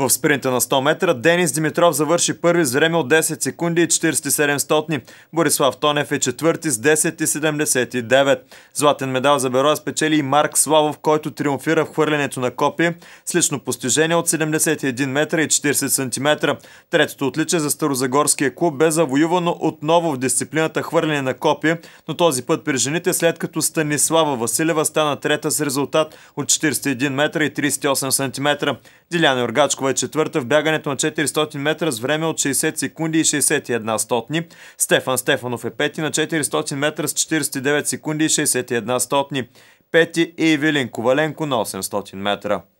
В спринта на 100 метра Денис Димитров завърши първи с време от 10 секунди и 47 стотни. Борислав Тонев е четвърти с 10,79. Златен медал за Бероя спечели и Марк Славов, който триумфира в хвърлянето на копи. с лично постижение от 71 метра и 40 см. Третото отличие за Старозагорския клуб бе завоювано отново в дисциплината хвърляне на копие, но този път при жените след като Станислава Василева стана трета с резултат от 41 метра и 38 см. Диляна Оргачко е четвърта в бягането на 400 метра с време от 60 секунди и 61 стотни. Стефан Стефанов е пети на 400 метра с 49 секунди и 61 стотни. Пети е Вилин Коваленко на 800 метра.